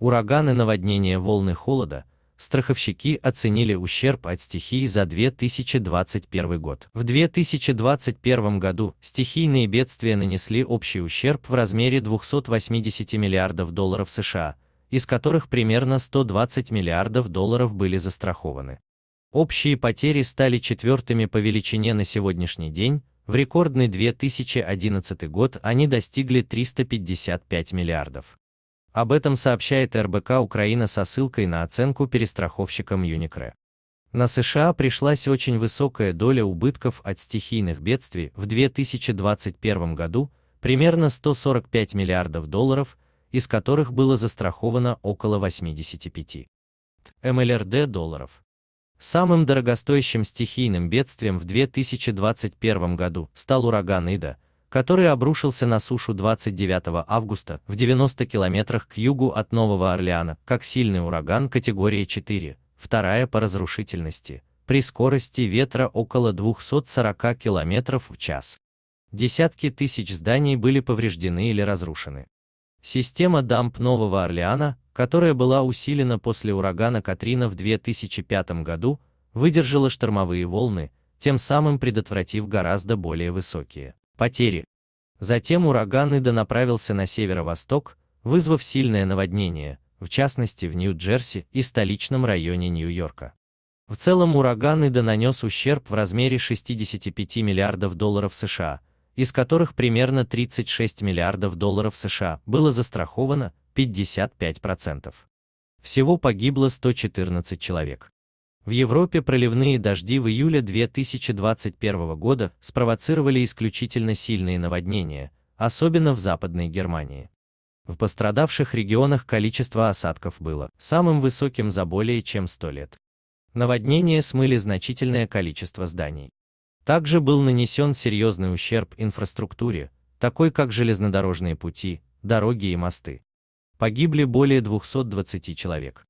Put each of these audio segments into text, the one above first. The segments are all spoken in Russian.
ураганы, наводнения, волны холода, страховщики оценили ущерб от стихии за 2021 год. В 2021 году стихийные бедствия нанесли общий ущерб в размере 280 миллиардов долларов США, из которых примерно 120 миллиардов долларов были застрахованы. Общие потери стали четвертыми по величине на сегодняшний день, в рекордный 2011 год они достигли 355 миллиардов. Об этом сообщает РБК Украина со ссылкой на оценку перестраховщиком Юникре. На США пришлась очень высокая доля убытков от стихийных бедствий в 2021 году, примерно 145 миллиардов долларов, из которых было застраховано около 85 млрд долларов. Самым дорогостоящим стихийным бедствием в 2021 году стал ураган Ида – который обрушился на сушу 29 августа в 90 километрах к югу от Нового Орлеана, как сильный ураган категории 4, вторая по разрушительности, при скорости ветра около 240 км в час. Десятки тысяч зданий были повреждены или разрушены. Система дамп Нового Орлеана, которая была усилена после урагана Катрина в 2005 году, выдержала штормовые волны, тем самым предотвратив гораздо более высокие потери. Затем ураган Ида направился на северо-восток, вызвав сильное наводнение, в частности в Нью-Джерси и столичном районе Нью-Йорка. В целом ураган Ида нанес ущерб в размере 65 миллиардов долларов США, из которых примерно 36 миллиардов долларов США было застраховано 55%. Всего погибло 114 человек. В Европе проливные дожди в июле 2021 года спровоцировали исключительно сильные наводнения, особенно в Западной Германии. В пострадавших регионах количество осадков было самым высоким за более чем 100 лет. Наводнения смыли значительное количество зданий. Также был нанесен серьезный ущерб инфраструктуре, такой как железнодорожные пути, дороги и мосты. Погибли более 220 человек.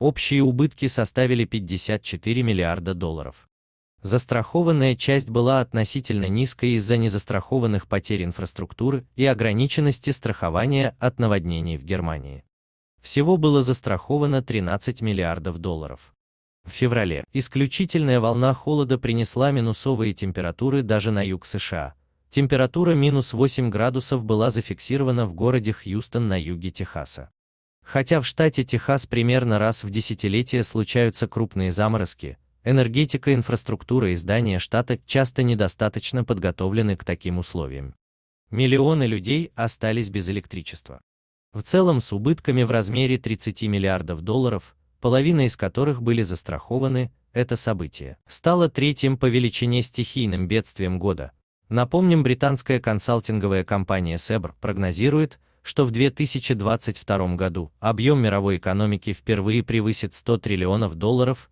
Общие убытки составили 54 миллиарда долларов. Застрахованная часть была относительно низкой из-за незастрахованных потерь инфраструктуры и ограниченности страхования от наводнений в Германии. Всего было застраховано 13 миллиардов долларов. В феврале исключительная волна холода принесла минусовые температуры даже на юг США. Температура минус 8 градусов была зафиксирована в городе Хьюстон на юге Техаса. Хотя в штате Техас примерно раз в десятилетие случаются крупные заморозки, энергетика, инфраструктура и здания штата часто недостаточно подготовлены к таким условиям. Миллионы людей остались без электричества. В целом с убытками в размере 30 миллиардов долларов, половина из которых были застрахованы, это событие стало третьим по величине стихийным бедствием года. Напомним, британская консалтинговая компания Себр прогнозирует, что в 2022 году объем мировой экономики впервые превысит 100 триллионов долларов,